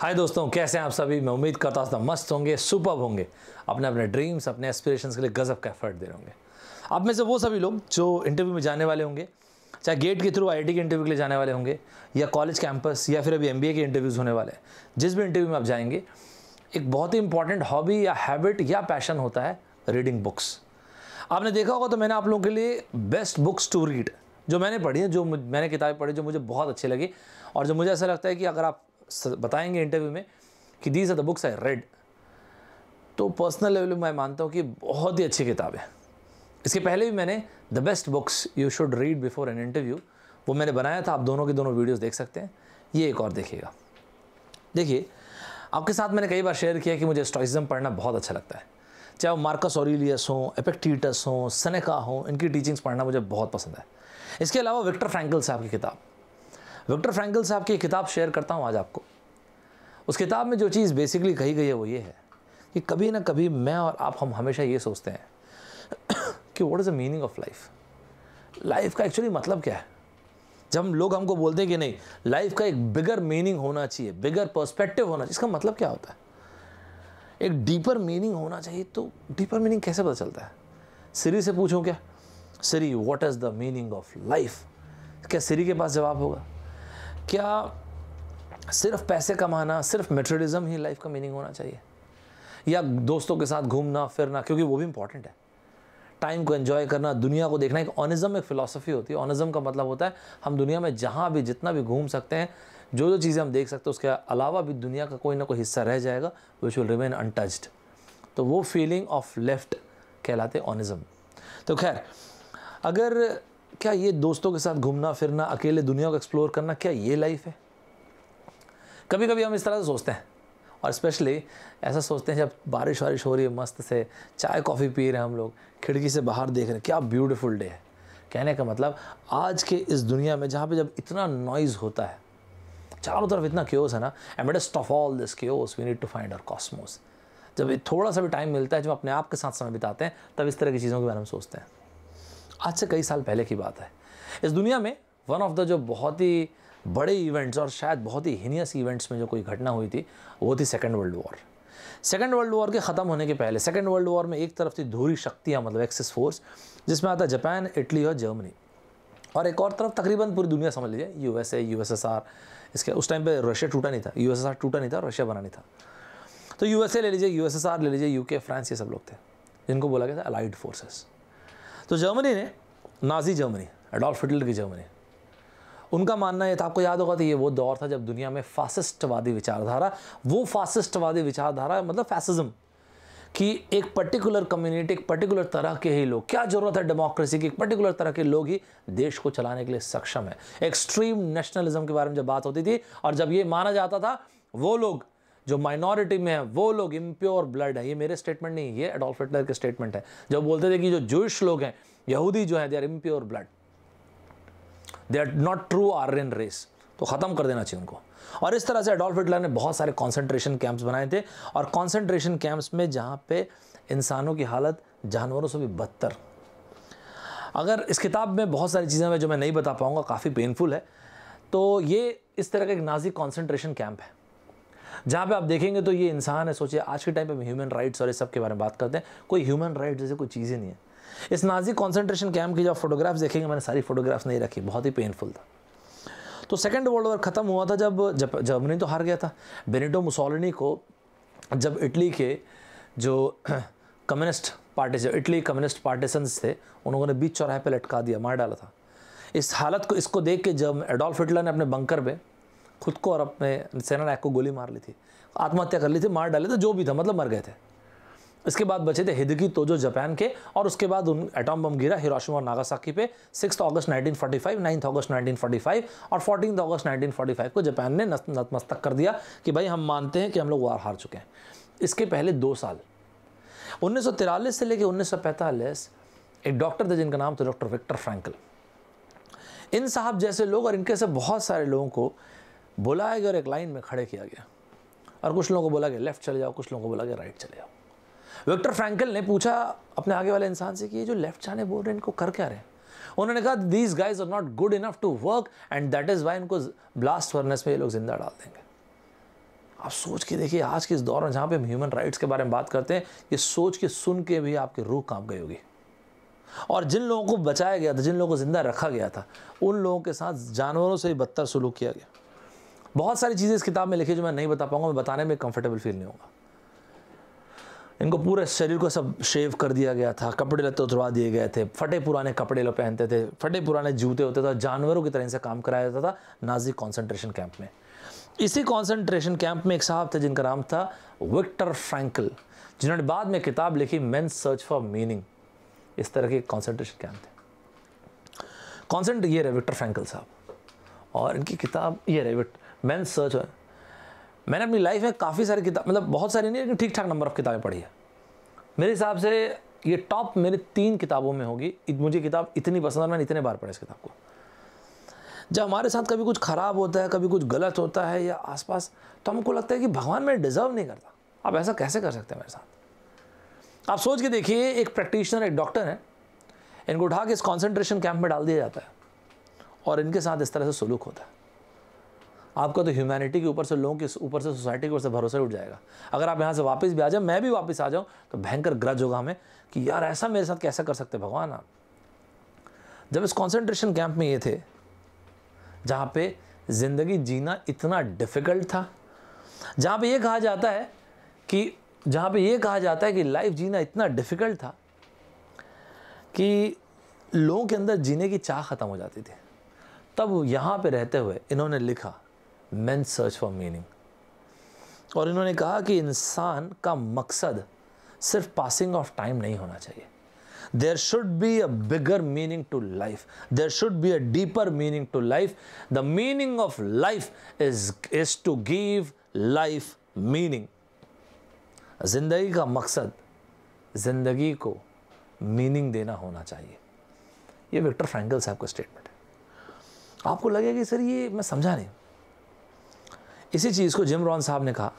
हाय दोस्तों कैसे हैं आप सभी मैं उम्मीद करता हूँ मस्त होंगे सुपर होंगे अपने अपने ड्रीम्स अपने एस्पिरेशंस के लिए गज़ब का एफर्ट दे रहे होंगे आप में से वो सभी लोग जो इंटरव्यू में जाने वाले होंगे चाहे गेट के थ्रू आई के इंटरव्यू के लिए जाने वाले होंगे या कॉलेज कैंपस या फिर अभी एम के इंटरव्यूज़ होने वाले हैं जिस भी इंटरव्यू में आप जाएंगे एक बहुत ही इंपॉर्टेंट हॉबी या हैबिट या पैशन होता है रीडिंग बुक्स आपने देखा होगा तो मैंने आप लोगों के लिए बेस्ट बुक्स टू रीड जो मैंने पढ़ी है जो मैंने किताबें पढ़ी जो मुझे बहुत अच्छी लगी और जो मुझे ऐसा लगता है कि अगर आप बताएंगे इंटरव्यू में कि these are the books I read तो पर्सनल लेवल में मैं मानता हूँ कि बहुत ही अच्छी किताब है इसके पहले भी मैंने the best books you should read before an interview वो मैंने बनाया था आप दोनों के दोनों वीडियोस देख सकते हैं ये एक और देखिएगा देखिए आपके साथ मैंने कई बार शेयर किया कि मुझे स्टॉइज़म पढ़ना बहुत अच्छा लगता है चाहे वो मार्कस ऑरिलियस हों एपेक्टीटस हों सनेका हों इनकी टीचिंग्स पढ़ना मुझे बहुत पसंद है इसके अलावा विक्टर फ्रैंकल साहब की किताब डॉक्टर फ्रैंकल साहब की किताब शेयर करता हूँ आज आपको उस किताब में जो चीज़ बेसिकली कही गई है वो ये है कि कभी ना कभी मैं और आप हम हमेशा ये सोचते हैं कि what is the meaning of life life का एक्चुअली मतलब क्या है जब हम लोग हमको बोलते हैं कि नहीं लाइफ का एक बिगर मीनिंग होना चाहिए बिगर पर्सपेक्टिव होना चाहिए इसका मतलब क्या होता है एक डीपर मीनिंग होना चाहिए तो डीपर मीनिंग कैसे पता चलता है सिरी से पूछो क्या Siri what is the meaning of life क्या सिरी के पास जवाब होगा क्या सिर्फ पैसे कमाना सिर्फ मेटेरियलिज्म ही लाइफ का मीनिंग होना चाहिए या दोस्तों के साथ घूमना फिरना क्योंकि वो भी इंपॉर्टेंट है टाइम को एंजॉय करना दुनिया को देखना एक ऑनिज्म एक फ़िलासफ़ी होती है ऑनिज्म का मतलब होता है हम दुनिया में जहाँ भी जितना भी घूम सकते हैं जो जो चीज़ें हम देख सकते हैं उसके अलावा भी दुनिया का कोई ना कोई हिस्सा रह जाएगा विच विल रिमेन अनटच्ड तो वो फीलिंग ऑफ लेफ्ट कहलाते ऑनिज्म तो खैर अगर क्या ये दोस्तों के साथ घूमना फिरना अकेले दुनिया को एक्सप्लोर करना क्या ये लाइफ है कभी कभी हम इस तरह से सोचते हैं और स्पेशली ऐसा सोचते हैं जब बारिश वारिश हो रही है मस्त से चाय कॉफ़ी पी रहे हैं हम लोग खिड़की से बाहर देख रहे हैं क्या ब्यूटीफुल डे है कहने का मतलब आज के इस दुनिया में जहाँ पे जब इतना नॉइज़ होता है चारों तरफ इतना क्योस है ना amidst of all this chaos we need to find our cosmos जब थोड़ा सा भी टाइम मिलता है जब अपने आप के साथ समय बिताते हैं तब इस तरह की चीज़ों के बारे में सोचते हैं आज से कई साल पहले की बात है इस दुनिया में वन ऑफ द जो बहुत ही बड़े इवेंट्स और शायद बहुत ही हीनियस इवेंट्स में जो कोई घटना हुई थी वो थी second world war second world war के ख़त्म होने के पहले सेकेंड वर्ल्ड वॉर में एक तरफ थी धूरी शक्तियाँ मतलब एक्सिस फोर्स जिसमें आता जापान इटली और जर्मनी और एक और तरफ तकरीबन पूरी दुनिया समझ लीजिए यू एस एस एस आर इसके उस टाइम पर रशिया टूटा नहीं था यू एस आर टूटा नहीं था रशिया बना नहीं था तो यू एस ए ले लीजिए यू एस एस आर ले लीजिए यू के फ्रांस ये सब लोग थे जिनको बोला गया था अलाइड फोर्सेस तो जर्मनी ने नाजी जर्मनी एडोल्फ हिटलर की जर्मनी उनका मानना यह था आपको याद होगा तो ये वो दौर था जब दुनिया में फासिस्टवादी विचारधारा वो फासिस्टवादी विचारधारा मतलब फैसिज्म कि एक पर्टिकुलर कम्युनिटी एक पर्टिकुलर तरह के ही लोग क्या ज़रूरत है डेमोक्रेसी की एक पर्टिकुलर तरह के लोग ही देश को चलाने के लिए सक्षम है एक्सट्रीम नेशनलिज्म के बारे में जब बात होती थी और जब ये माना जाता था वो लोग जो माइनॉरिटी में है वो लोग इम्प्योर ब्लड है ये मेरे स्टेटमेंट नहीं ये एडोल्फ हिटलर के स्टेटमेंट है जब बोलते थे कि जो जूश लोग हैं यहूदी जो है they are impure blood they are not true Aryan race तो ख़त्म कर देना चाहिए उनको और इस तरह से एडोल्फ हिटलर ने बहुत सारे कॉन्सेंट्रेशन कैंप्स बनाए थे और कॉन्सेंट्रेशन कैंप्स में जहाँ पे इंसानों की हालत जानवरों से भी बदतर अगर इस किताब में बहुत सारी चीज़ें हैं जो मैं नहीं बता पाऊँगा काफ़ी पेनफुल है तो ये इस तरह का एक नाजी कॉन्सेंट्रेशन कैंप है जहाँ पे आप देखेंगे तो ये इंसान है सोचिए आज के टाइम पे ह्यूमन राइट्स और इस सब के बारे में बात करते हैं कोई ह्यूमन राइट जैसे कोई चीज़ ही नहीं है इस नाजी कॉन्सेंट्रेशन कैम्प की जो फोटोग्राफ्स देखेंगे मैंने सारी फोटोग्राफ्स नहीं रखी बहुत ही पेनफुल था तो सेकेंड वर्ल्ड वॉर ख़त्म हुआ था जब जर्मनी तो हार गया था बेनिटो मुसोलिनी को जब इटली के जो कम्युनिस्ट पार्टी जो इटली कम्युनिस्ट पार्टीसंस थे उन्होंने बीच चौराहे पर लटका दिया मार डाला था इस हालत को इसको देख के जब एडोल्फ हिटलर ने अपने बंकर में खुद को और अपने सेना नायक को गोली मार ली थी आत्महत्या कर ली थी मार डाले थे जो भी था मतलब मर गए थे इसके बाद बचे थे हिदगी तोजो जापान के और उसके बाद उन एटॉम बम गिरा हिराशिमा और नागासाकी पे सिक्स अगस्त 1945 9 अगस्त 1945 और फोर्टीन अगस्त 1945 को जापान ने नतमस्तक कर दिया कि भाई हम मानते हैं कि हम लोग वार हार चुके हैं इसके पहले दो साल उन्नीस से लेकर उन्नीस एक डॉक्टर थे जिनका नाम था डॉक्टर विक्टर फ्रेंकल इन साहब जैसे लोग और इनके से बहुत सारे लोगों को बुलाया गया और एक लाइन में खड़े किया गया और कुछ लोगों को बोला गया लेफ्ट चले जाओ कुछ लोगों को बोला गया राइट चले जाओ विक्टर फ्रैंकल ने पूछा अपने आगे वाले इंसान से कि ये जो लेफ्ट जाने बोल रहे हैं इनको कर क्या रहे हैं उन्होंने कहा these guys are not good enough to work and that is why इनको ब्लास्ट फर्नेस में ये लोग जिंदा डाल देंगे आप सोच के देखिए आज के इस दौर में जहाँ पे हम ह्यूमन राइट्स के बारे में बात करते हैं ये सोच के सुन के भी आपकी रूह काम गई होगी और जिन लोगों को बचाया गया था जिन लोगों को ज़िंदा रखा गया था उन लोगों के साथ जानवरों से ही बदतर सलूक किया गया बहुत सारी चीज़ें इस किताब में लिखी जो मैं नहीं बता पाऊंगा मैं बताने में कंफर्टेबल फील नहीं होगा इनको पूरे शरीर को सब शेव कर दिया गया था कपड़े लत्ते उतरवा दिए गए थे फटे पुराने कपड़े लोग पहनते थे फटे पुराने जूते होते थे जानवरों की तरह इनसे काम कराया जाता था नाजी कॉन्सेंट्रेशन कैंप में इसी कॉन्सेंट्रेशन कैंप में एक साहब थे जिनका नाम था विक्टर फ्रैंकल जिन्होंने बाद में किताब लिखी मैन सर्च फॉर मीनिंग इस तरह के कॉन्सेंट्रेशन कैंप थे कॉन्सेंट ये रहे विक्टर फ्रैंकल साहब और इनकी किताब ये रहे विक्टर मैन सर्च मैंने अपनी लाइफ में काफ़ी सारी किताब मतलब बहुत सारी नहीं लेकिन ठीक ठाक नंबर ऑफ़ किताबें पढ़ी है मेरे हिसाब से ये टॉप मेरी तीन किताबों में होगी मुझे किताब इतनी पसंद है मैंने इतने बार पढ़ी इस किताब को जब हमारे साथ कभी कुछ ख़राब होता है कभी कुछ गलत होता है या आसपास तो हमको लगता है कि भगवान मैं डिज़र्व नहीं करता आप ऐसा कैसे कर सकते हैं मेरे साथ आप सोच के देखिए एक प्रैक्टिशनर एक डॉक्टर है इनको उठा के इस कॉन्सेंट्रेशन कैंप में डाल दिया जाता है और इनके साथ इस तरह से सलूक होता है आपका तो ह्यूमैनिटी के ऊपर से लोगों के ऊपर से सोसाइटी के ऊपर से भरोसा उठ जाएगा अगर आप यहाँ से वापस भी आ जाओ मैं भी वापस आ जाऊँ तो भयंकर ग्रज होगा हमें कि यार ऐसा मेरे साथ कैसा कर सकते भगवान आप जब इस कॉन्सेंट्रेशन कैंप में ये थे जहाँ पे ज़िंदगी जीना इतना डिफ़िकल्ट था जहाँ पे ये कहा जाता है कि जहाँ पे ये कहा जाता है कि लाइफ जीना इतना डिफ़िकल्ट था कि लोगों के अंदर जीने की चाह ख़त्म हो जाती थी तब यहाँ पे रहते हुए इन्होंने लिखा मैन सर्च फॉर मीनिंग और इन्होंने कहा कि इंसान का मकसद सिर्फ पासिंग ऑफ टाइम नहीं होना चाहिए there should be a bigger meaning to life there should be a deeper meaning to life the meaning of life is is to give life meaning जिंदगी का मकसद जिंदगी को मीनिंग देना होना चाहिए ये विक्टर फ्रेंकल साहब का स्टेटमेंट है आपको लगेगा कि सर ये मैं समझा नहीं इसी चीज़ को जिम रॉन साहब ने कहा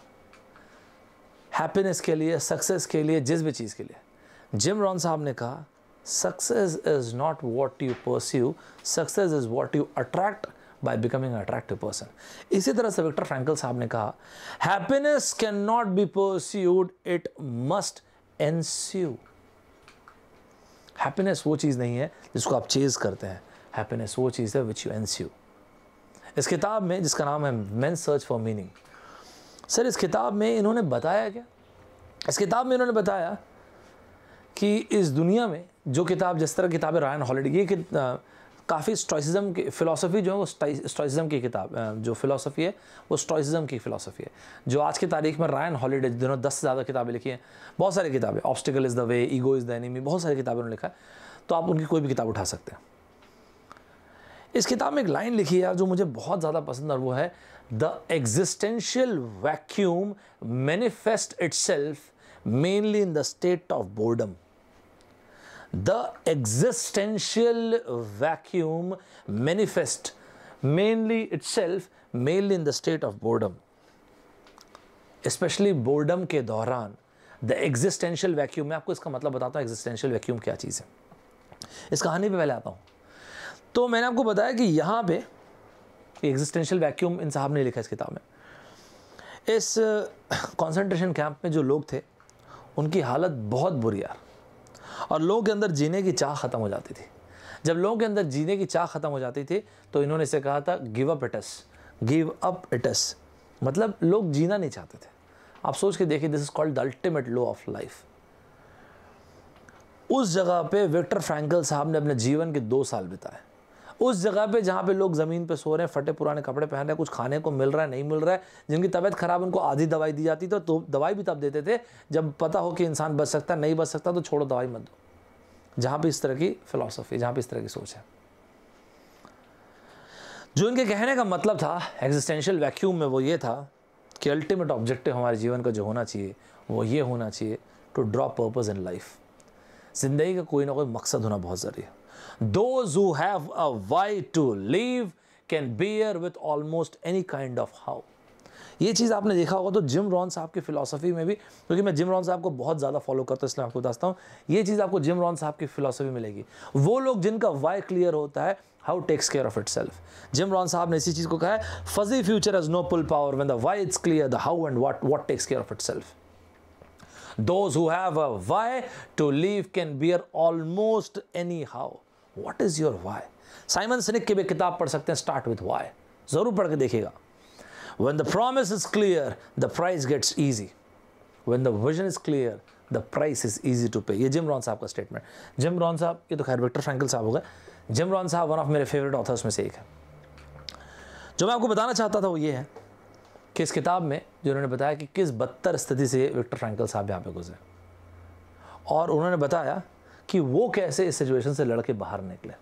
हैप्पीनेस के लिए सक्सेस के लिए जिस भी चीज़ के लिए जिम रॉन साहब ने कहा success is not what you pursue success is what you attract by becoming an attractive person. इसी तरह से विक्टर फ्रैंकल साहब ने कहा happiness can not be pursued it must ensue happiness वो चीज़ नहीं है जिसको आप चेज करते हैं हैप्पीनेस वो चीज़ है विच यू एनस्यू इस किताब में जिसका नाम है man search for meaning sir इस किताब में इन्होंने बताया क्या इस किताब में इन्होंने बताया कि इस दुनिया में जो किताब जिस तरह किताब है रायन हॉलीडे ये काफ़ी स्टॉइसिज्म की फ़िलासफ़ी जो है वो स्टॉइसिज्म की किताब जो फ़िलासफ़ी है वो स्टॉइसिज्म की फ़िलासफ़ी है जो आज की तारीख में रायन हॉलीडे जिन्होंने दस से ज़्यादा किताबें लिखी हैं बहुत सारी किताबें obstacle is the way ego is the enemy बहुत सारी किताबें उन्होंने लिखा है तो आप उनकी कोई भी किताब उठा सकते हैं इस किताब में एक लाइन लिखी है जो मुझे बहुत ज़्यादा पसंद है वो है the existential vacuum manifest itself mainly in the state of boredom the existential vacuum manifest mainly itself mainly in the state of boredom specially boredom के दौरान द एग्जिस्टेंशियल वैक्यूम मैं आपको इसका मतलब बताता हूँ एग्जिस्टेंशियल वैक्यूम क्या चीज़ है इस कहानी पे पहले आता हूँ तो मैंने आपको बताया कि यहाँ पे एग्जिस्टेंशियल वैक्यूम इन साहब ने लिखा इस किताब में इस कंसंट्रेशन कैंप में जो लोग थे उनकी हालत बहुत बुरी यार और लोगों के अंदर जीने की चाह ख़त्म हो जाती थी जब लोगों के अंदर जीने की चाह ख़त्म हो जाती थी तो इन्होंने इसे कहा था give up its give up its मतलब लोग जीना नहीं चाहते थे आप सोच के देखिए this is called the ultimate low of life उस जगह पे विक्टर फ्रैंकल साहब ने अपने जीवन के दो साल बिताए उस जगह पे जहाँ पे लोग ज़मीन पे सो रहे हैं फटे पुराने कपड़े पहन रहे हैं कुछ खाने को मिल रहा है नहीं मिल रहा है जिनकी तबीयत ख़राब उनको आधी दवाई दी जाती तो, तो दवाई भी तब देते थे जब पता हो कि इंसान बच सकता है नहीं बच सकता तो छोड़ो दवाई मत दो जहाँ पर इस तरह की फ़िलासफ़ी जहाँ पर इस तरह की सोच है जो इनके कहने का मतलब था एग्जिस्टेंशियल वैक्यूम में वो ये था कि अल्टीमेट ऑब्जेक्टिव हमारे जीवन का जो होना चाहिए वो ये होना चाहिए to draw purpose in life ज़िंदगी का कोई ना कोई मकसद होना बहुत ज़रूरी है Those who have a why to live can bear with almost any kind of how. ये चीज़ आपने देखा होगा तो जिम रॉन साहब की फिलासफी में भी क्योंकि मैं जिम रॉन साहब को बहुत ज़्यादा फॉलो करता हूँ इसलिए आपको बताता हूँ ये चीज़ आपको जिम रॉन साहब की फिलासफी मिलेगी वो लोग जिनका वाई क्लियर होता है how takes care of itself Jim Rohn साहब ने इसी चीज़ को कहा है fuzzy future has no pull power when the why it's clear the how and what what takes care of itself those who have a why to live can bear almost any what is your why Simon Sinek की भी किताब पढ़ सकते हैं start with Y ज़रूर पढ़ के देखिएगा when the promise is clear the price gets easy when the vision is clear the price is easy to pay ये जिम रॉन साहब का स्टेटमेंट जिम रॉन साहब ये तो खैर विक्टर फ्रेंकल साहब हो गए जिम रॉन साहब वन ऑफ मेरे फेवरेट ऑथर्स में से एक है जो मैं आपको बताना चाहता था वो ये है कि इस किताब में जो उन्होंने बताया कि किस बदतर स्थिति से विक्टर फ्रेंकल साहब यहाँ पे गुजरे और उन्होंने बताया कि वो कैसे इस सिचुएशन से लड़के बाहर निकले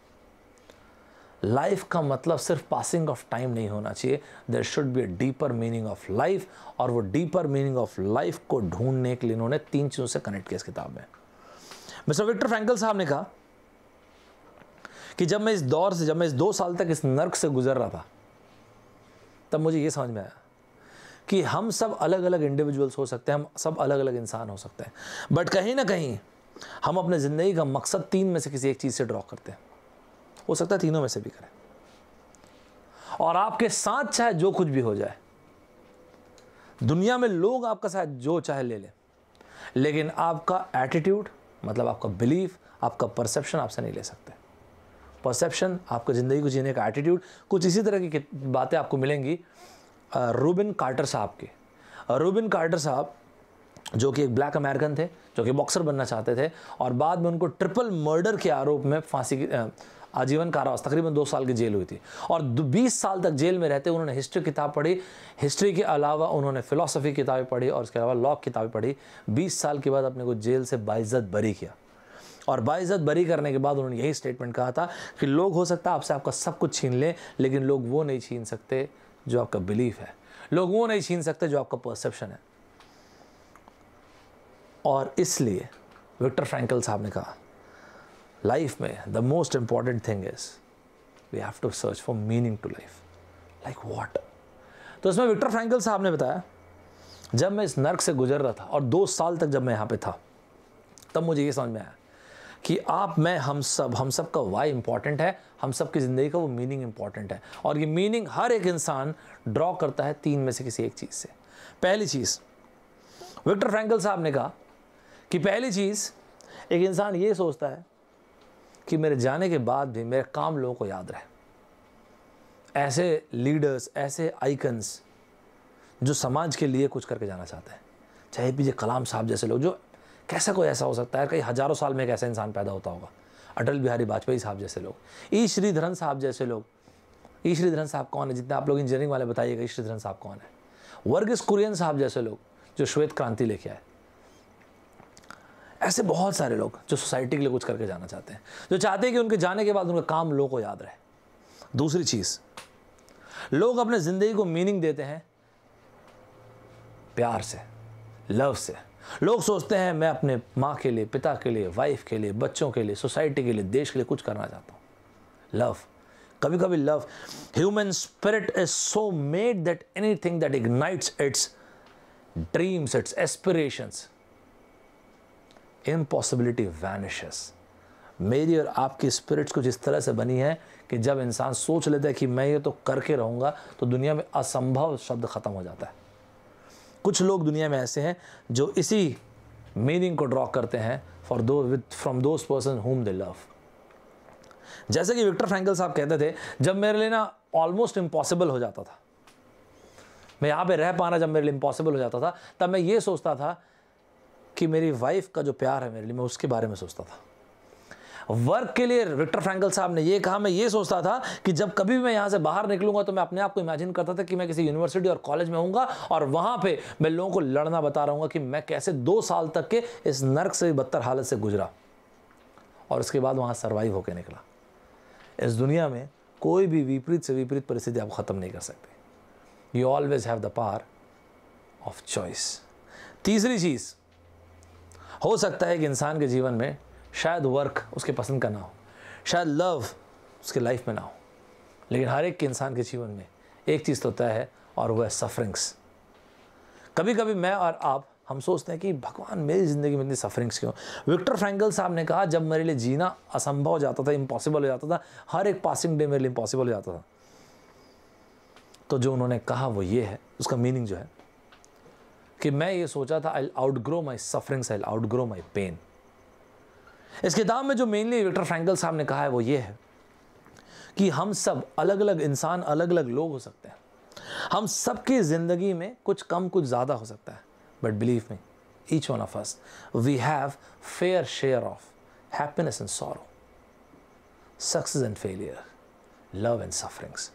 लाइफ का मतलब सिर्फ पासिंग ऑफ टाइम नहीं होना चाहिए there should be a deeper meaning of life और वो डीपर मीनिंग ऑफ लाइफ को ढूंढने के लिए इन्होंने तीन चीज़ों से कनेक्ट किया इस किताब में मिस्टर विक्टर फ्रैंकल साहब ने कहा कि जब मैं इस दौर से जब मैं इस दो साल तक इस नर्क से गुजर रहा था तब मुझे ये समझ में आया कि हम सब अलग अलग इंडिविजुअल्स हो सकते हैं हम सब अलग अलग इंसान हो सकते हैं बट कहीं ना कहीं हम अपने ज़िंदगी का मकसद तीन में से किसी एक चीज़ से ड्रॉ करते हैं हो सकता है तीनों में से भी करें और आपके साथ चाहे जो कुछ भी हो जाए दुनिया में लोग आपका साथ जो चाहे ले लें लेकिन आपका एटीट्यूड मतलब आपका बिलीफ आपका परसेप्शन आपसे नहीं ले सकते परसेप्शन आपको ज़िंदगी को जीने का एटीट्यूड कुछ इसी तरह की बातें आपको मिलेंगी रूबिन कार्टर साहब की रूबिन कार्टर साहब जो कि एक ब्लैक अमेरिकन थे जो कि बॉक्सर बनना चाहते थे और बाद में उनको ट्रिपल मर्डर के आरोप में फांसी की आजीवन कारावास तकरीबन दो साल की जेल हुई थी और 20 साल तक जेल में रहते उन्होंने हिस्ट्री किताब पढ़ी हिस्ट्री के अलावा उन्होंने फिलोसफी किताबें पढ़ी और उसके अलावा लॉ किताबें पढ़ी 20 साल के बाद अपने को जेल से बाइज्जत बरी किया और बाइज्जत बरी करने के बाद उन्होंने यही स्टेटमेंट कहा था कि लोग हो सकता आपसे आपका सब कुछ छीन लें लेकिन लोग वो नहीं छीन सकते जो आपका बिलीफ है लोग वो नहीं छीन सकते जो आपका परसेप्शन है और इसलिए विक्टर फ्रैंकल साहब ने कहा लाइफ में the most important thing is we have to search for meaning to life like what तो इसमें विक्टर फ्रैंकल साहब ने बताया जब मैं इस नर्क से गुजर रहा था और दो साल तक जब मैं यहाँ पे था तब मुझे ये समझ में आया कि आप मैं हम सब हम सब का वाई इंपॉर्टेंट है हम सब की ज़िंदगी का वो मीनिंग इंपॉर्टेंट है और ये मीनिंग हर एक इंसान ड्रॉ करता है तीन में से किसी एक चीज़ से पहली चीज़ विक्टर फ्रैंकल साहब ने कहा कि पहली चीज़ एक इंसान ये सोचता है कि मेरे जाने के बाद भी मेरे काम लोगों को याद रहे ऐसे लीडर्स ऐसे आइकन्स जो समाज के लिए कुछ करके जाना चाहते हैं चाहे पीजे कलाम साहब जैसे लोग जो कैसा कोई ऐसा हो सकता है कई हज़ारों साल में एक ऐसा इंसान पैदा होता होगा अटल बिहारी वाजपेयी साहब जैसे लोग ई श्रीधरन साहब जैसे लोग ई श्रीधरन साहब कौन है जितने आप लोग इंजीनियरिंग वाले बताइएगा ई श्रीधरन साहब कौन है वर्गिस कुरियन साहब जैसे लोग जो श्वेत क्रांति लेके आए ऐसे बहुत सारे लोग जो सोसाइटी के लिए कुछ करके जाना चाहते हैं जो चाहते हैं कि उनके जाने के बाद उनका काम लोगों को याद रहे दूसरी चीज़ लोग अपने ज़िंदगी को मीनिंग देते हैं प्यार से लव से लोग सोचते हैं मैं अपने माँ के लिए पिता के लिए वाइफ के लिए बच्चों के लिए सोसाइटी के लिए देश के लिए कुछ करना चाहता हूँ लव कभी कभी love human spirit is so made that anything that ignites its dreams its aspirations impossibility vanishes मेरी और आपकी स्पिरिट्स कुछ इस तरह से बनी है कि जब इंसान सोच लेता है कि मैं ये तो करके रहूँगा तो दुनिया में असंभव शब्द ख़त्म हो जाता है कुछ लोग दुनिया में ऐसे हैं जो इसी मीनिंग को ड्रॉ करते हैं for though with from those person whom they love जैसे कि विक्टर फ्रैंकल साहब कहते थे जब मेरे लिए ना ऑलमोस्ट इम्पॉसिबल हो जाता था मैं यहाँ पे रह पाना जब मेरे लिए इम्पॉसिबल हो जाता था तब मैं ये सोचता था कि मेरी वाइफ का जो प्यार है मेरे लिए मैं उसके बारे में सोचता था वर्क के लिए विक्टर फ्रैंकल साहब ने ये कहा मैं ये सोचता था कि जब कभी मैं यहाँ से बाहर निकलूंगा तो मैं अपने आप को इमेजिन करता था कि मैं किसी यूनिवर्सिटी और कॉलेज में हूँगा और वहाँ पे मैं लोगों को लड़ना बता रहा कि मैं कैसे दो साल तक के इस नर्क से बदतर हालत से गुजरा और उसके बाद वहाँ सर्वाइव होकर निकला इस दुनिया में कोई भी विपरीत से विपरीत परिस्थिति आप ख़त्म नहीं कर सकते you always have the power of choice तीसरी चीज़ हो सकता है कि इंसान के जीवन में शायद वर्क उसके पसंद का ना हो शायद लव उसके लाइफ में ना हो लेकिन हर एक के इंसान के जीवन में एक चीज़ तो तय है और वह है सफरिंग्स कभी कभी मैं और आप हम सोचते हैं कि भगवान मेरी ज़िंदगी में इतनी सफरिंग्स क्यों विक्टर फ्रैंकल साहब ने कहा जब मेरे लिए जीना असंभव हो जाता था इम्पॉसिबल हो जाता था हर एक पासिंग डे मेरे लिए इम्पॉसिबल हो जाता था तो जो उन्होंने कहा वो ये है उसका मीनिंग जो है कि मैं ये सोचा था I outgrow my sufferings I outgrow my pain इस किताब में जो मेनली विक्टर फ्रैंकल साहब ने कहा है वो ये है कि हम सब अलग अलग इंसान अलग अलग लोग हो सकते हैं हम सबकी ज़िंदगी में कुछ कम कुछ ज़्यादा हो सकता है but believe me each one of us we have fair share of happiness and sorrow success and failure love and sufferings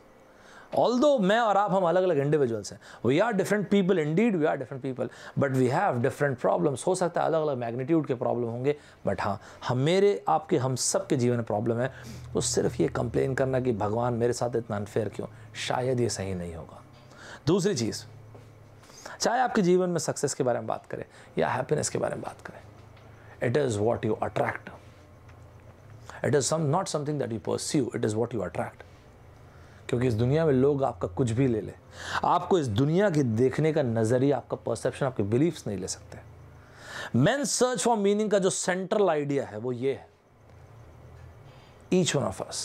although मैं और आप हम अलग अलग इंडिविजुअल्स हैं we are different people indeed we are different people but we have different problems हो सकता है अलग अलग मैग्नीट्यूड के प्रॉब्लम होंगे बट हाँ हम मेरे आपके हम सब के जीवन में प्रॉब्लम है तो सिर्फ ये कंप्लेन करना कि भगवान मेरे साथ इतना अनफेयर क्यों शायद ये सही नहीं होगा दूसरी चीज़ चाहे आपके जीवन में सक्सेस के बारे में बात करें या हैप्पीनेस के बारे में बात करें it is what you attract it is some not something that you pursue it is what you attract क्योंकि इस दुनिया में लोग आपका कुछ भी ले ले आपको इस दुनिया के देखने का नज़रिया आपका परसेप्शन आपके बिलीफ्स नहीं ले सकते मैन सर्च फॉर मीनिंग का जो सेंट्रल आइडिया है वो ये है each one of us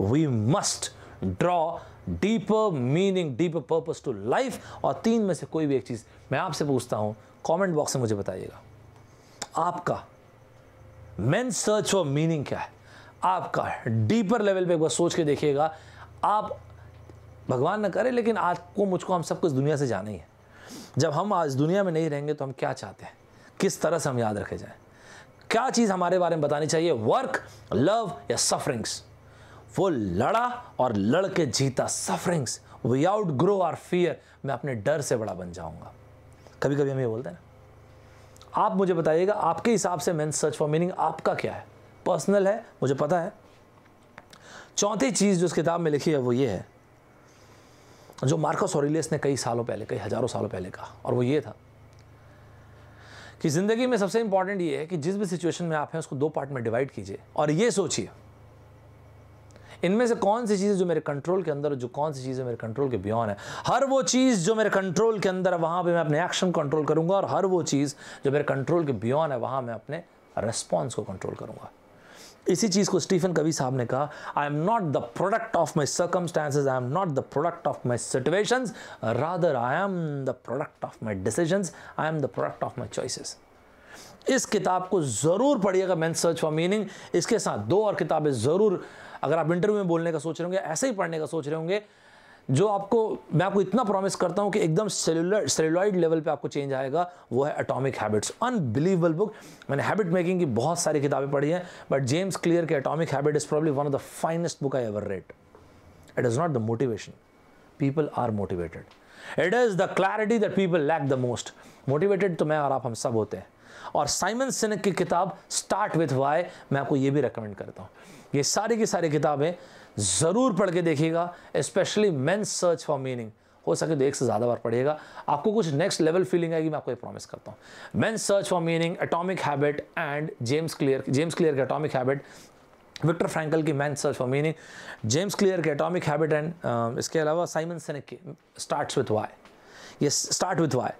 we must draw deeper meaning deeper purpose to life और तीन में से कोई भी एक चीज़ मैं आपसे पूछता हूं कॉमेंट बॉक्स में मुझे बताइएगा आपका मेन सर्च फॉर मीनिंग क्या है आपका डीपर लेवल पे एक बार सोच के देखिएगा आप भगवान ना करें लेकिन आपको मुझको हम सबको इस दुनिया से जाना ही है जब हम आज दुनिया में नहीं रहेंगे तो हम क्या चाहते हैं किस तरह से हम याद रखे जाएं क्या चीज़ हमारे बारे में बतानी चाहिए वर्क लव या सफरिंग्स वो लड़ा और लड़के जीता sufferings we outgrow our fear मैं अपने डर से बड़ा बन जाऊंगा कभी कभी हम ये बोलते हैं ना आप मुझे बताइएगा आपके हिसाब से मैं सर्च फॉर मीनिंग आपका क्या है पर्सनल है मुझे पता है चौथी चीज़ जो इस किताब में लिखी है वो ये है जो मार्कस और ने कई सालों पहले कई हज़ारों सालों पहले कहा और वो ये था कि ज़िंदगी में सबसे इंपॉर्टेंट ये है कि जिस भी सिचुएशन में आप हैं उसको दो पार्ट में डिवाइड कीजिए और ये सोचिए इनमें से कौन सी चीज़ जो मेरे कंट्रोल के अंदर जो कौन सी चीज़ें मेरे कंट्रोल के बियॉन है हर वो चीज़ जो मेरे कंट्रोल के अंदर है वहाँ पर मैं अपने एक्शन कंट्रोल करूँगा और हर वो चीज़ जो मेरे कंट्रोल के बियॉन है वहाँ मैं अपने रिस्पॉन्स को कंट्रोल करूँगा इसी चीज़ को स्टीफन कवि साहब ने कहा I am not the product of my circumstances I am not the product of my situation rather I am the product of my decision I am the product of my choices इस किताब को ज़रूर पढ़िएगा man search for meaning इसके साथ दो और किताबें ज़रूर अगर आप इंटरव्यू में बोलने का सोच रहे होंगे ऐसे ही पढ़ने का सोच रहे होंगे जो आपको मैं आपको इतना प्रॉमिस करता हूँ कि एकदम सेलुलर सेलुलॉइड लेवल पे आपको चेंज आएगा वो है एटॉमिक हैबिट्स अनबिलीवेबल बुक मैंने हैबिट मेकिंग की बहुत सारी किताबें पढ़ी हैं बट जेम्स क्लियर के atomic habit is probably one of the finest book I ever read it is not the motivation people are motivated it is the clarity that people lack the most motivated तो मैं और आप हम सब होते हैं और साइमन सिनक की किताब स्टार्ट विथ वाई मैं आपको ये भी रिकमेंड करता हूँ ये सारी की सारी किताबें ज़रूर पढ़ के देखिएगा specially man search for meaning हो सके तो एक से ज़्यादा बार पढ़िएगा आपको कुछ नेक्स्ट लेवल फीलिंग आएगी मैं आपको ये प्रॉमिस करता हूँ man search for meaning atomic habit and James Clear James Clear के एटॉमिक हैबिट विक्टर फ्रैंकल की man search for meaning James Clear के एटॉमिक हैबिट एंड इसके अलावा साइमन सेनेक की स्टार्ट विथ वाई ये स्टार्ट विथ वाई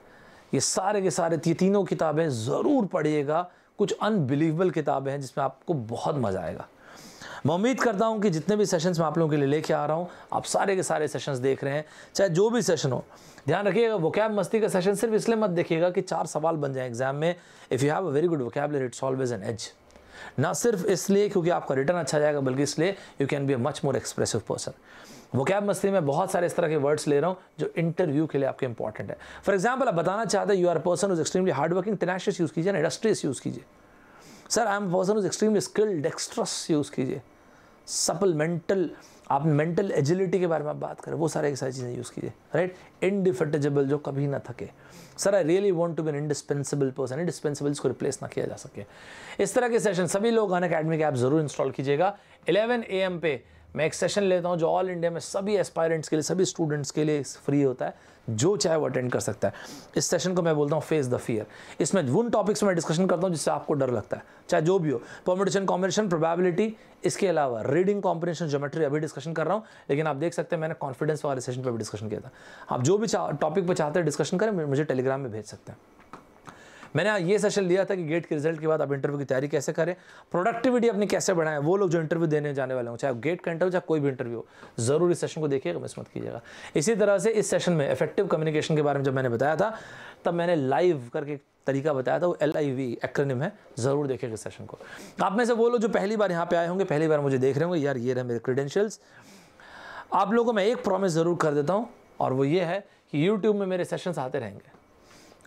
ये सारे के सारे ये तीनों किताबें ज़रूर पढ़िएगा कुछ अनबिलीवेबल किताबें हैं जिसमें आपको बहुत मज़ा आएगा मैं उम्मीद करता हूँ कि जितने भी सेशंस मैं आप लोगों के लिए लेके आ रहा हूँ आप सारे के सारे सेशंस देख रहे हैं चाहे जो भी सेशन हो ध्यान रखिएगा वोकैब मस्ती का सेशन सिर्फ इसलिए मत देखिएगा कि चार सवाल बन जाए एग्जाम में if you have a very good vocabulary it's always an edge ना सिर्फ इसलिए क्योंकि आपका रिटर्न अच्छा जाएगा बल्कि इसलिए you can be a much more expressive person वो कैब मस्ती में बहुत सारे इस तरह के वर्ड्स ले रहा हूँ जो इंटरव्यू के लिए आपके इंपॉर्टेंट है फॉर एग्जाम्पल आप बताना चाहते हैं you are person who's extremely hard working tenacious use कीजिए इंडस्ट्रियस यूज़ कीजिए sir I am person is extremely skilled dexterous use कीजिए सपल मेंटल आप मेंटल एजिलिटी के बारे में आप बात करें वो सारे की सारी चीज़ें यूज़ कीजिए राइट इनडिफेटेबल जो कभी ना थके sir I really want to be an indispensable person indispensable इसको रिप्लेस ना किया जा सके इस तरह के सेशन सभी लोग अन अकेडमी के ऐप जरूर इंस्टॉल कीजिएगा 11 ए एम पे मैं एक सेशन लेता हूँ जो ऑल इंडिया में सभी एस्पायरेंट्स के लिए सभी स्टूडेंट्स के लिए फ्री होता है जो चाहे वो अटेंड कर सकता है इस सेशन को मैं बोलता हूँ फेस द फियर इसमें उन टॉपिक्स में डिस्कशन करता हूँ जिससे आपको डर लगता है चाहे जो भी हो पॉम्पिटिशन कॉम्बिनेशन प्रोबेबिलिटी इसके अलावा रीडिंग कॉम्बिनेशन जोमेट्री अभी डिस्कशन कर रहा हूँ लेकिन आप देख सकते हैं मैंने कॉन्फिडेंस वाले सेशन पर भी डिस्कशन किया था आप जो भी टॉपिक पर चाहते हैं डिस्कशन करें मुझे टेलीग्राम में भेज सकते हैं मैंने ये सेशन लिया था कि गेट के रिजल्ट के बाद आप इंटरव्यू की तैयारी कैसे करें प्रोडक्टिविटी अपनी कैसे बढ़ाएं वो लोग जो इंटरव्यू देने जाने वाले हों चाहे गेट का इंटरव्यू चाहे कोई भी इंटरव्यू हो जरूर इस सेशन को देखिएगा मिस मत कीजिएगा इसी तरह से इस सेशन में इफेक्टिव कम्युनिकेशन के बारे में जब मैंने बताया था तब मैंने लाइव करके तरीका बताया था वो एल आई वी एक्रोनिम है ज़रूर देखेगा सेशन को आप में से वो लोग जो पहली बार यहाँ पे आए होंगे पहली बार मुझे देख रहे होंगे यार ये रहे मेरे क्रीडेंशियल्स आप लोगों को मैं एक प्रॉमिस ज़रूर कर देता हूँ और वो ये है कि यूट्यूब में मेरे सेशंस आते रहेंगे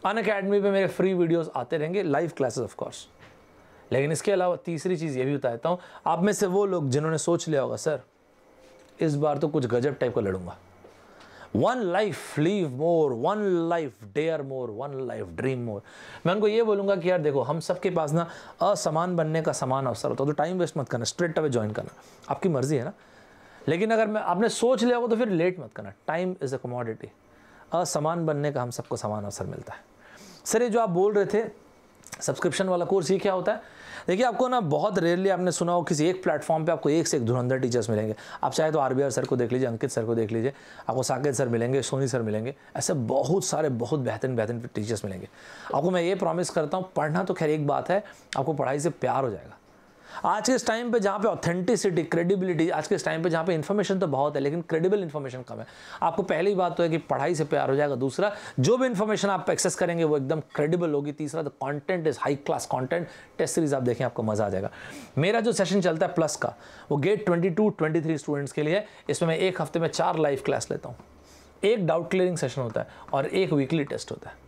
अन अकेडमी पर मेरे फ्री वीडियोस आते रहेंगे लाइव क्लासेस ऑफ कोर्स लेकिन इसके अलावा तीसरी चीज़ ये भी बताता हूँ आप में से वो लोग जिन्होंने सोच लिया होगा सर इस बार तो कुछ गजब टाइप का लड़ूंगा one life live more one life dare more one life dream more मैं उनको ये बोलूँगा कि यार देखो हम सब के पास ना असमान बनने का समान अवसर होता है तो टाइम वेस्ट मत करना स्ट्रेट अवे ज्वाइन करना आपकी मर्ज़ी है ना लेकिन अगर मैं आपने सोच लिया हो तो फिर लेट मत करना टाइम इज़ अ कमोडिटी असमान बनने का हम सबको समान अवसर मिलता है सर ये जो आप बोल रहे थे सब्सक्रिप्शन वाला कोर्स ये क्या होता है देखिए आपको ना बहुत रेयरली आपने सुना हो किसी एक प्लेटफॉर्म पे आपको एक से एक धुरंधर टीचर्स मिलेंगे आप चाहे तो आर सर को देख लीजिए अंकित सर को देख लीजिए आपको साकेत सर मिलेंगे सोनी सर मिलेंगे ऐसे बहुत सारे बहुत बेहतरीन बेहतरीन टीचर्स मिलेंगे आपको मैं ये प्रॉमिस करता हूँ पढ़ना तो खैर एक बात है आपको पढ़ाई से प्यार हो जाएगा आज के इस टाइम पे जहाँ पे ऑथेंटिसिटी क्रेडिबिलिटी आज के इस टाइम पे जहाँ पे इन्फॉर्मेशन तो बहुत है लेकिन क्रेडिबल इन्फॉर्मेशन कम है आपको पहली बात तो है कि पढ़ाई से प्यार हो जाएगा दूसरा जो भी इन्फॉर्मेशन आप एक्सेस करेंगे वो एकदम क्रेडिबल होगी तीसरा the content is high class content test series आप देखें आपको मजा आ जाएगा मेरा जो सेशन चलता है प्लस का वो GATE twenty two twenty three students के लिए इसमें मैं एक हफ्ते में चार लाइव क्लास लेता हूँ एक डाउट क्लियरिंग सेशन होता है और एक वीकली टेस्ट होता है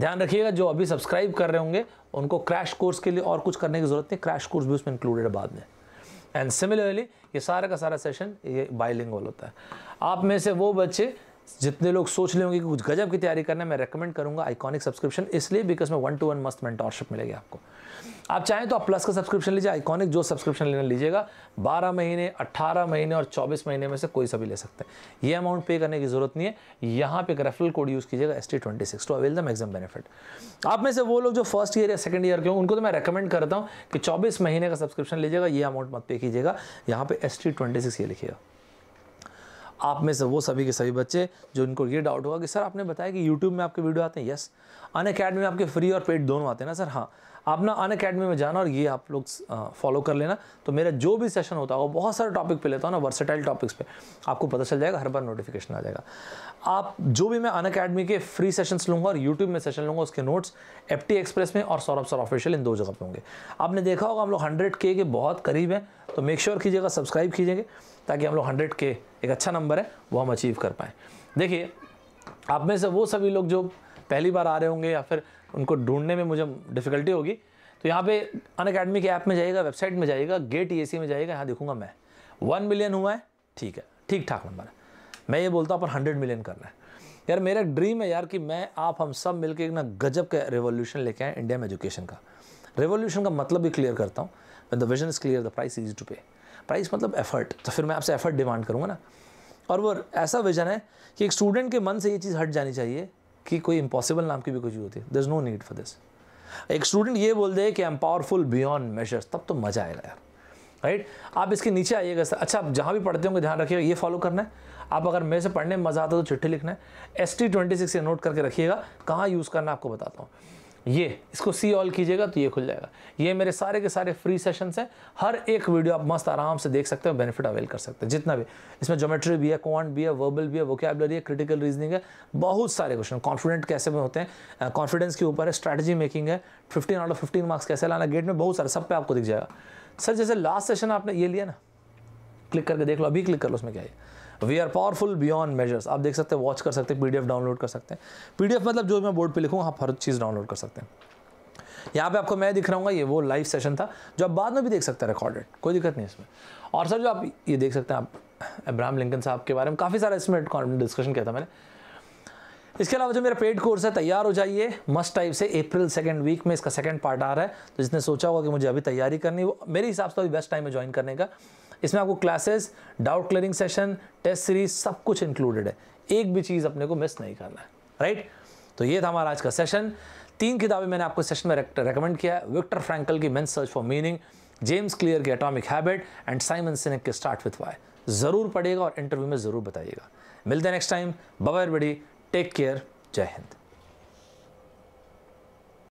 ध्यान रखिएगा जो अभी सब्सक्राइब कर रहे होंगे उनको क्रैश कोर्स के लिए और कुछ करने की ज़रूरत नहीं क्रैश कोर्स भी उसमें इंक्लूडेड है बाद में एंड सिमिलरली ये सारा का सारा सेशन ये बाइलिंग होता है आप में से वो बच्चे जितने लोग सोच लेंगे कि कुछ गजब की तैयारी करना मैं रेकमेंड करूंगा आइकॉनिक सब्सक्रिप्शन इसलिए बिकॉज में वन टू वन मस्त मेंटोरशिप मिलेगी आपको आप चाहें तो आप प्लस का सब्सक्रिप्शन लीजिए आइकॉनिक जो सब्सक्रिप्शन लेना लीजिएगा 12 महीने 18 महीने और 24 महीने में से कोई सभी ले सकते हैं ये अमाउंट पे करने की जरूरत नहीं है यहाँ पे एक रेफरल कोड यूज़ कीजिएगा S T twenty six to avail the maximum benefit आप में से वो लोग जो फर्स्ट ईयर या सेकंड ईयर के हों उनको तो मैं रेकमेंड करता हूँ कि चौबीस महीने का सब्सक्रिप्शन लीजिएगा ये अमाउंट मत पे कीजिएगा यहाँ पर एस टी ट्वेंटी सिक्स ये लिखिएगा आप में से वो सभी के सभी बच्चे जो इनको ये डाउट होगा कि सर आपने बताया कि यूट्यूब में आपके वीडियो आते हैं यस अन अकेडमी में आपके फ्री और पेड दोनों आते हैं ना सर हाँ आप ना अन अकेडमी में जाना और ये आप लोग फॉलो कर लेना तो मेरा जो भी सेशन होता होगा बहुत सारे टॉपिक पे लेता हूँ ना वर्सेटाइल टॉपिक्स पे आपको पता चल जाएगा हर बार नोटिफिकेशन आ जाएगा आप जो भी मैं अन अकेडमी के फ्री सेशंस लूँगा और यूट्यूब में सेशन लूँगा उसके नोट्स एफ टी एक्सप्रेस में और सौरभ सर ऑफिशियल इन दो जगह पर होंगे आपने देखा होगा हम लोग हंड्रेड के बहुत करीब हैं तो मेक श्योर कीजिएगा सब्सक्राइब कीजिएगा ताकि हम लोग हंड्रेड के एक अच्छा नंबर है वो हम अचीव कर पाएँ देखिए आप में से वो सभी लोग जो पहली बार आ रहे होंगे या फिर उनको ढूंढने में मुझे डिफ़िकल्टी होगी तो यहाँ पे अन अकेडमी के ऐप में जाइएगा वेबसाइट में जाइएगा गेट ई e में जाइएगा यहाँ देखूंगा मैं वन मिलियन हुआ है ठीक है ठीक ठाक नंबर है मैं ये बोलता हूँ पर हंड्रेड मिलियन करना है यार मेरा ड्रीम है यार कि मैं आप हम सब मिलकर एक ना गजब का रेवोल्यूशन लेके आए इंडिया में एजुकेशन का रेवोल्यूशन का मतलब भी क्लियर करता हूँ one the vision is clear the price is to pay price मतलब एफर्ट तो फिर मैं आपसे एफर्ट डिमांड करूँगा ना और वो ऐसा विजन है कि एक स्टूडेंट के मन से ये चीज़ हट जानी चाहिए कि कोई इम्पॉसिबल नाम की भी कुछ होती है there is no need for this एक स्टूडेंट ये बोल दे कि I am powerful beyond measures तब तो मज़ा आएगा यार राइट आप इसके नीचे आइएगा सर अच्छा आप जहाँ भी पढ़ते होंगे ध्यान रखिएगा ये फॉलो करना है आप अगर मेरे से पढ़ने में मज़ा आता है तो चिट्ठी लिखना है S T twenty six note करके रखिएगा कहाँ यूज़ करना आपको बताता हूँ ये इसको सी ऑल कीजिएगा तो ये खुल जाएगा ये मेरे सारे के सारे फ्री सेशंस हैं हर एक वीडियो आप मस्त आराम से देख सकते हो बेनिफिट अवेल कर सकते हैं जितना भी इसमें जोमेट्री भी है क्वांट भी है वर्बल भी है वोकेबलरी है क्रिटिकल रीजनिंग है बहुत सारे क्वेश्चन कॉन्फिडेंट कैसे में होते हैं कॉन्फिडेंस के ऊपर है स्ट्रैटेजी मेकिंग है fifteen out of fifteen marks कैसे लाना गेट में बहुत सारे सब पे आपको दिख जाएगा सर जैसे लास्ट सेशन आपने ये लिया ना क्लिक करके देख लो अभी क्लिक कर लो उसमें क्या है we are powerful beyond measures आप देख सकते हैं वॉच कर सकते हैं पी डाउनलोड कर सकते हैं पी मतलब जो मैं बोर्ड पर लिखूँ आप हर चीज़ डाउनलोड कर सकते हैं यहाँ पे आपको मैं दिख रहा हूँ ये वो लाइव सेशन था जो आप बाद में भी देख सकते हैं रिकॉर्डेड कोई दिक्कत नहीं इसमें और सर जो आप ये देख सकते हैं आप अब्राहम लिंकन साहब के बारे में काफ़ी सारा इसमें डिस्कशन किया था मैंने इसके अलावा जो मेरा पेड कोर्स है तैयार हो जाइए मस्ट टाइप से अप्रैल सेकंड वीक में इसका सेकंड पार्ट आ रहा है तो जिसने सोचा होगा कि मुझे अभी तैयारी करनी वो मेरे हिसाब से तो अभी बेस्ट टाइम है ज्वाइन करने का इसमें आपको classes doubt clearing session test series सब कुछ इंक्लूडेड है एक भी चीज़ अपने को मिस नहीं करना है राइट तो ये था हमारा आज का सेशन तीन किताबें मैंने आपको सेशन में रेकमेंड किया है विक्टर फ्रैंकल की man search for meaning James Clear की atomic habit and Simon Sinek के स्टार्ट विथ वाई ज़रूर पढ़ेगा और इंटरव्यू में ज़रूर बताइएगा मिलते हैं नेक्स्ट टाइम बबर बड़ी टेक केयर जय हिंद